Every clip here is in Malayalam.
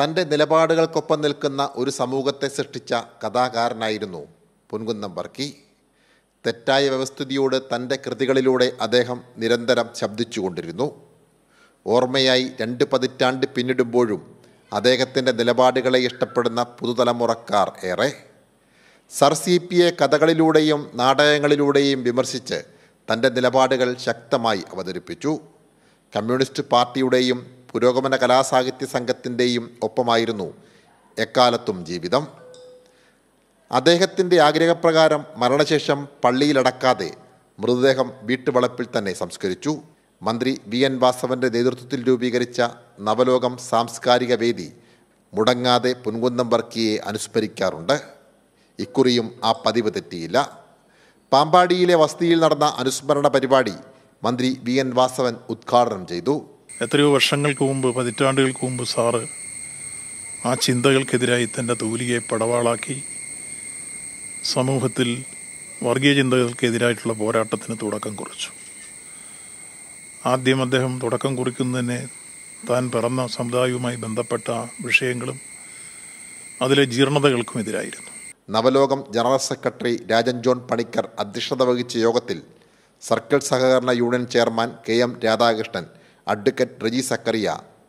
തൻ്റെ നിലപാടുകൾക്കൊപ്പം നിൽക്കുന്ന ഒരു സമൂഹത്തെ സൃഷ്ടിച്ച കഥാകാരനായിരുന്നു പൊൻകുന്നം വർക്കി തെറ്റായ വ്യവസ്ഥിതിയോട് തൻ്റെ കൃതികളിലൂടെ അദ്ദേഹം നിരന്തരം ശബ്ദിച്ചുകൊണ്ടിരുന്നു ഓർമ്മയായി രണ്ട് പതിറ്റാണ്ട് പിന്നിടുമ്പോഴും അദ്ദേഹത്തിൻ്റെ നിലപാടുകളെ ഇഷ്ടപ്പെടുന്ന പുതുതലമുറക്കാർ ഏറെ സർ സി എ കഥകളിലൂടെയും നാടകങ്ങളിലൂടെയും വിമർശിച്ച് തൻ്റെ നിലപാടുകൾ ശക്തമായി അവതരിപ്പിച്ചു കമ്മ്യൂണിസ്റ്റ് പാർട്ടിയുടെയും പുരോഗമന കലാസാഹിത്യ സംഘത്തിൻ്റെയും ഒപ്പമായിരുന്നു എക്കാലത്തും ജീവിതം അദ്ദേഹത്തിൻ്റെ ആഗ്രഹപ്രകാരം മരണശേഷം പള്ളിയിലടക്കാതെ മൃതദേഹം വീട്ടുവളപ്പിൽ തന്നെ സംസ്കരിച്ചു മന്ത്രി വി എൻ വാസവൻ്റെ നേതൃത്വത്തിൽ രൂപീകരിച്ച നവലോകം സാംസ്കാരിക വേദി മുടങ്ങാതെ പുൻകുന്നം വർക്കിയെ അനുസ്മരിക്കാറുണ്ട് ഇക്കുറിയും ആ പതിവ് തെറ്റിയില്ല പാമ്പാടിയിലെ വസതിയിൽ നടന്ന അനുസ്മരണ പരിപാടി മന്ത്രി വി എൻ വാസവൻ ഉദ്ഘാടനം ചെയ്തു എത്രയോ വർഷങ്ങൾക്ക് മുമ്പ് പതിറ്റാണ്ടുകൾക്ക് മുമ്പ് സാറ് ആ ചിന്തകൾക്കെതിരായി തൻ്റെ തൂലികയെ പടവാളാക്കി സമൂഹത്തിൽ വർഗീയ ചിന്തകൾക്കെതിരായിട്ടുള്ള പോരാട്ടത്തിന് തുടക്കം കുറിച്ചു ആദ്യം അദ്ദേഹം തുടക്കം കുറിക്കുന്നതിന് താൻ പിറന്ന സമുദായവുമായി ബന്ധപ്പെട്ട വിഷയങ്ങളും അതിലെ ജീർണതകൾക്കും എതിരായിരുന്നു നവലോകം ജനറൽ സെക്രട്ടറി രാജൻ ജോൺ പണിക്കർ അധ്യക്ഷത വഹിച്ച യോഗത്തിൽ സർക്കിൾ സഹകരണ union chairman K M Radhakrishnan advocate Reji Zacharia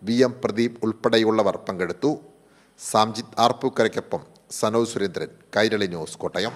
V M Pradeep ഉൾപ്പെടെയുള്ളവർ പങ്കെടുത്തു സാംജിത് ആർപ്പൂക്കരയ്ക്കൊപ്പം സനോജ് സുരേന്ദ്രൻ കൈരളി ന്യൂസ് കോട്ടയം